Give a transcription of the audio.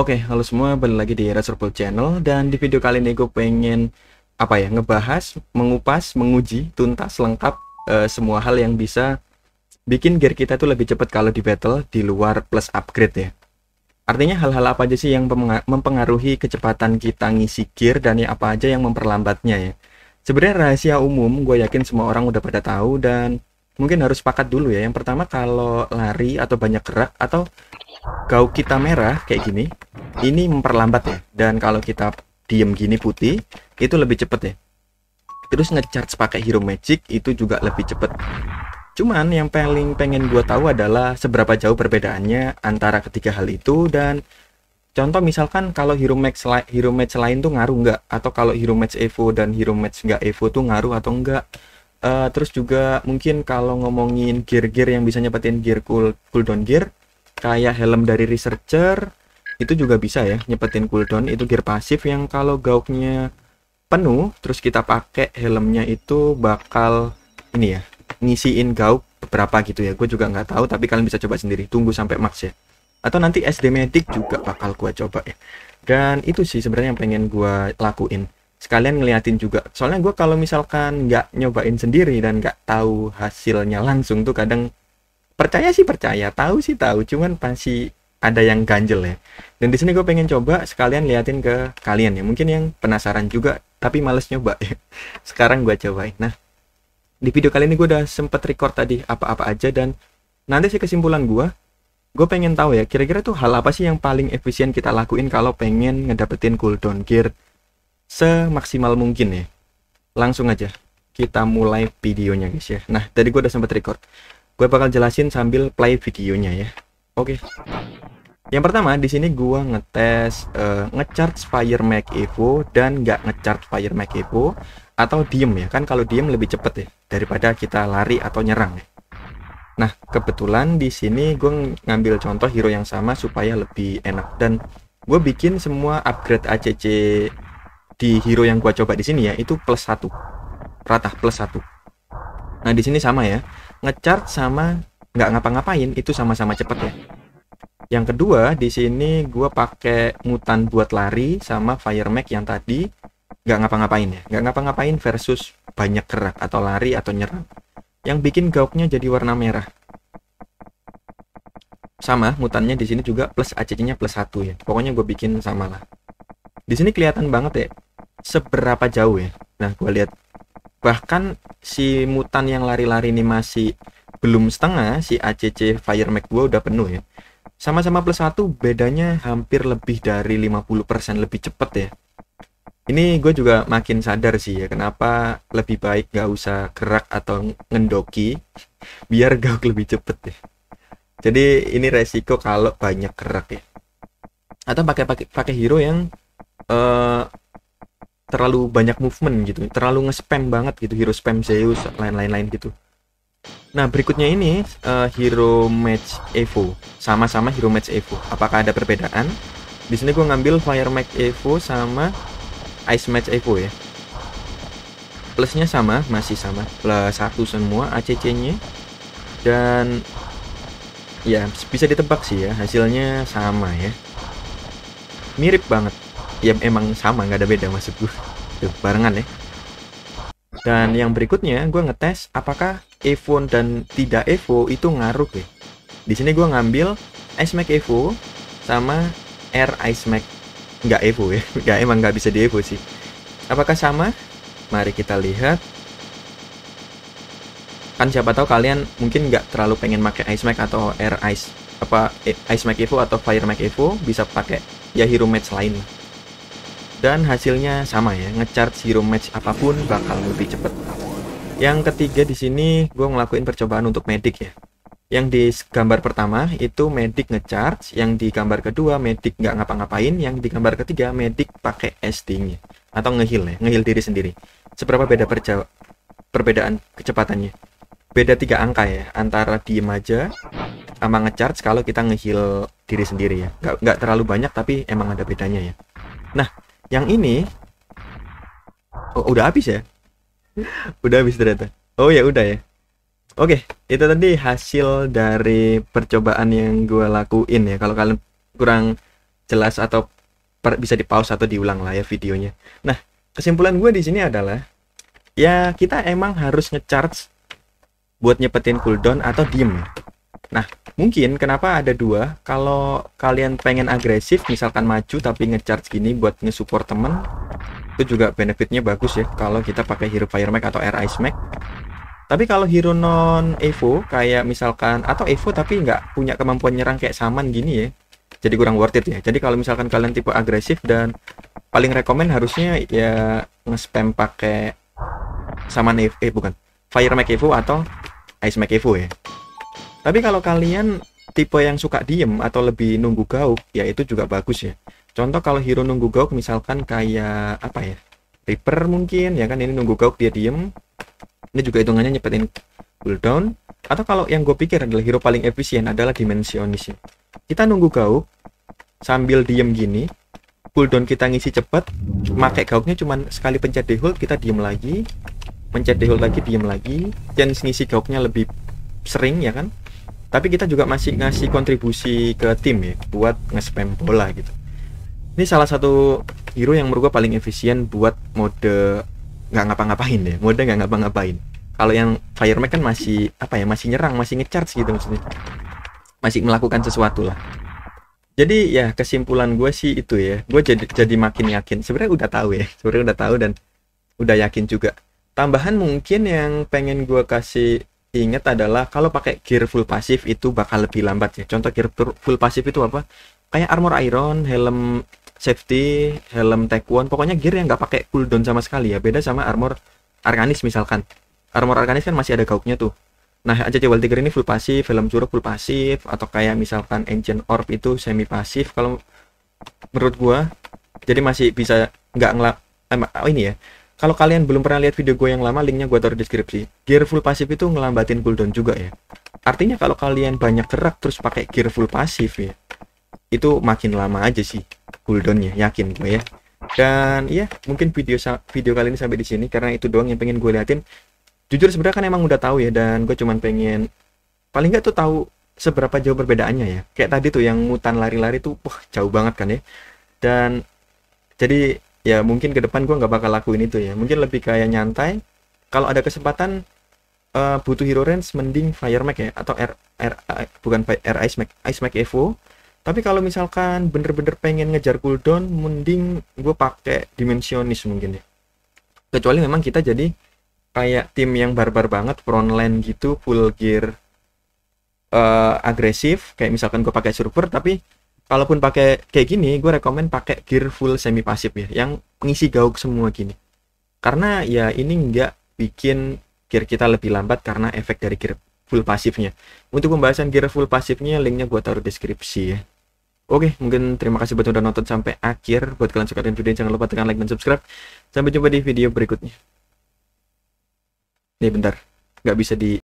Oke, okay, halo semua, balik lagi di Circle Channel dan di video kali ini gue pengen apa ya ngebahas, mengupas, menguji tuntas lengkap uh, semua hal yang bisa bikin gear kita tuh lebih cepat kalau di battle di luar plus upgrade ya. Artinya hal-hal apa aja sih yang mempengaruhi kecepatan kita ngisi gear dan ya apa aja yang memperlambatnya ya. Sebenarnya rahasia umum, gue yakin semua orang udah pada tahu dan mungkin harus sepakat dulu ya. Yang pertama kalau lari atau banyak gerak atau kau kita merah kayak gini, ini memperlambat ya. Dan kalau kita diem gini putih, itu lebih cepet ya. Terus ngecharge pakai hero magic itu juga lebih cepet. Cuman yang paling pengen gua tahu adalah seberapa jauh perbedaannya antara ketiga hal itu dan contoh misalkan kalau hero match hero match lain tuh ngaruh nggak atau kalau hero match evo dan hero match nggak evo tuh ngaruh atau enggak uh, terus juga mungkin kalau ngomongin gear-gear yang bisa nyepetin gear cool cooldown gear kayak helm dari researcher itu juga bisa ya nyepetin cooldown itu gear pasif yang kalau gauknya penuh terus kita pakai helmnya itu bakal ini ya ngisiin gauk beberapa gitu ya gue juga nggak tahu tapi kalian bisa coba sendiri tunggu sampai max ya atau nanti SD Medic juga bakal gue coba ya dan itu sih sebenarnya yang pengen gue lakuin sekalian ngeliatin juga soalnya gue kalau misalkan nggak nyobain sendiri dan nggak tahu hasilnya langsung tuh kadang percaya sih percaya tahu sih tahu cuman pasti ada yang ganjel ya dan di sini gue pengen coba sekalian liatin ke kalian ya mungkin yang penasaran juga tapi males nyoba ya sekarang gue cobain nah di video kali ini gue udah sempet record tadi apa-apa aja dan nanti sih kesimpulan gue gue pengen tahu ya kira-kira tuh hal apa sih yang paling efisien kita lakuin kalau pengen ngedapetin cooldown gear semaksimal mungkin ya langsung aja kita mulai videonya guys ya nah tadi gue udah sempat record gue bakal jelasin sambil play videonya ya oke okay. yang pertama di sini gue ngetes uh, ngecharge fire mac evo dan nggak ngecharge fire mac evo atau diem ya kan kalau diem lebih cepet ya daripada kita lari atau nyerang ya. Nah, kebetulan di sini gue ngambil contoh hero yang sama supaya lebih enak dan gue bikin semua upgrade ACC di hero yang gua coba di sini ya itu plus satu rata plus satu nah di sini sama ya ngecharge sama nggak ngapa-ngapain itu sama-sama cepet ya yang kedua di sini gua pakai mutan buat lari sama fire mag yang tadi nggak ngapa-ngapain ya nggak ngapa-ngapain versus banyak gerak atau lari atau nyerang yang bikin gauknya jadi warna merah sama mutannya di sini juga plus ACC-nya plus satu ya pokoknya gue bikin sama lah di sini kelihatan banget ya seberapa jauh ya nah gue lihat bahkan si mutan yang lari-lari ini masih belum setengah si ACC Fire Mac gue udah penuh ya sama-sama plus satu bedanya hampir lebih dari 50% lebih cepet ya ini gue juga makin sadar sih ya kenapa lebih baik gak usah gerak atau ngendoki biar gak lebih cepet ya jadi ini resiko kalau banyak gerak ya atau pakai pakai pakai hero yang uh, terlalu banyak movement gitu terlalu nge-spam banget gitu hero spam Zeus lain-lain lain gitu nah berikutnya ini uh, hero match Evo sama-sama hero match Evo apakah ada perbedaan di sini gue ngambil fire match Evo sama ice match Evo ya plusnya sama masih sama plus satu semua ACC nya dan ya bisa ditebak sih ya hasilnya sama ya mirip banget ya emang sama nggak ada beda maksud gue tuh barengan ya dan yang berikutnya gue ngetes apakah Evo dan tidak Evo itu ngaruh ya di sini gue ngambil Ice Mac Evo sama Air Ice Mac nggak Evo ya nggak emang nggak bisa di Evo sih apakah sama mari kita lihat kan siapa tahu kalian mungkin nggak terlalu pengen pakai Ice Mac atau Air Ice apa eh, Ice Mac Evo atau Fire Mac Evo bisa pakai ya Hero Match lain dan hasilnya sama ya ngecharge hero match apapun bakal lebih cepet yang ketiga di sini gue ngelakuin percobaan untuk medik ya yang di gambar pertama itu medik ngecharge yang di gambar kedua medik nggak ngapa-ngapain yang di gambar ketiga medik pakai SD nya atau ngehil ya ngehil diri sendiri seberapa beda perja perbedaan kecepatannya beda tiga angka ya antara diem aja sama ngecharge kalau kita ngehil diri sendiri ya nggak, nggak terlalu banyak tapi emang ada bedanya ya nah yang ini Oh, udah habis ya? udah habis ternyata. Oh ya udah ya. Oke, itu tadi hasil dari percobaan yang gue lakuin ya. Kalau kalian kurang jelas atau per, bisa di pause atau diulang lah ya videonya. Nah, kesimpulan gue di sini adalah ya kita emang harus ngecharge buat nyepetin cooldown atau diem Nah, mungkin kenapa ada dua? Kalau kalian pengen agresif, misalkan maju tapi ngecharge gini buat nge-support temen, itu juga benefitnya bagus ya kalau kita pakai hero fire mag atau air ice mag. Tapi kalau hero non evo kayak misalkan atau evo tapi nggak punya kemampuan nyerang kayak saman gini ya, jadi kurang worth it ya. Jadi kalau misalkan kalian tipe agresif dan paling rekomend harusnya ya nge-spam pakai saman evo, eh bukan fire mag evo atau ice mag evo ya. Tapi kalau kalian tipe yang suka diem atau lebih nunggu gauk, ya itu juga bagus ya. Contoh kalau hero nunggu gauk misalkan kayak apa ya? Reaper mungkin ya kan ini nunggu gauk dia diem. Ini juga hitungannya nyepetin cooldown. Atau kalau yang gue pikir adalah hero paling efisien adalah dimensionis ya. Kita nunggu gauk sambil diem gini, cooldown kita ngisi cepet, Make gauknya cuma sekali pencet dehul kita diem lagi, mencet dehul lagi diem lagi, dan ngisi gauknya lebih sering ya kan tapi kita juga masih ngasih kontribusi ke tim ya buat nge-spam bola gitu ini salah satu hero yang menurut gue paling efisien buat mode nggak ngapa-ngapain deh mode nggak ngapa-ngapain kalau yang Fireman kan masih apa ya masih nyerang masih ngecharge gitu maksudnya masih melakukan sesuatu lah jadi ya kesimpulan gue sih itu ya gue jadi jadi makin yakin sebenarnya udah tahu ya sebenarnya udah tahu dan udah yakin juga tambahan mungkin yang pengen gue kasih ingat adalah kalau pakai gear full pasif itu bakal lebih lambat ya. Contoh gear full pasif itu apa? Kayak armor iron, helm safety, helm taekwon, pokoknya gear yang nggak pakai cooldown sama sekali ya. Beda sama armor arkanis misalkan. Armor arkanis kan masih ada gauknya tuh. Nah, aja Wild Tiger ini full pasif, helm curug full pasif, atau kayak misalkan engine Orb itu semi pasif kalau menurut gua. Jadi masih bisa nggak ngelap eh, oh ini ya, kalau kalian belum pernah lihat video gue yang lama, linknya gue taruh di deskripsi. Gear full pasif itu ngelambatin cooldown juga ya. Artinya kalau kalian banyak gerak terus pakai gear full pasif ya, itu makin lama aja sih cooldownnya, yakin gue ya. Dan ya, mungkin video video kali ini sampai di sini karena itu doang yang pengen gue liatin. Jujur sebenarnya kan emang udah tahu ya dan gue cuman pengen paling nggak tuh tahu seberapa jauh perbedaannya ya. Kayak tadi tuh yang mutan lari-lari tuh, wah jauh banget kan ya. Dan jadi ya mungkin ke depan gue nggak bakal lakuin itu ya mungkin lebih kayak nyantai kalau ada kesempatan uh, butuh hero range mending fire mag ya atau r, r eh, bukan r ice mag ice mag evo tapi kalau misalkan bener-bener pengen ngejar cooldown mending gue pakai dimensionis mungkin ya kecuali memang kita jadi kayak tim yang barbar banget frontline gitu full gear uh, agresif kayak misalkan gue pakai server tapi kalaupun pakai kayak gini gue rekomen pakai gear full semi pasif ya yang pengisi gauk semua gini karena ya ini nggak bikin gear kita lebih lambat karena efek dari gear full pasifnya untuk pembahasan gear full pasifnya linknya gue taruh deskripsi ya Oke, mungkin terima kasih buat udah nonton sampai akhir. Buat kalian suka dengan video, ini jangan lupa tekan like dan subscribe. Sampai jumpa di video berikutnya. Nih bentar, nggak bisa di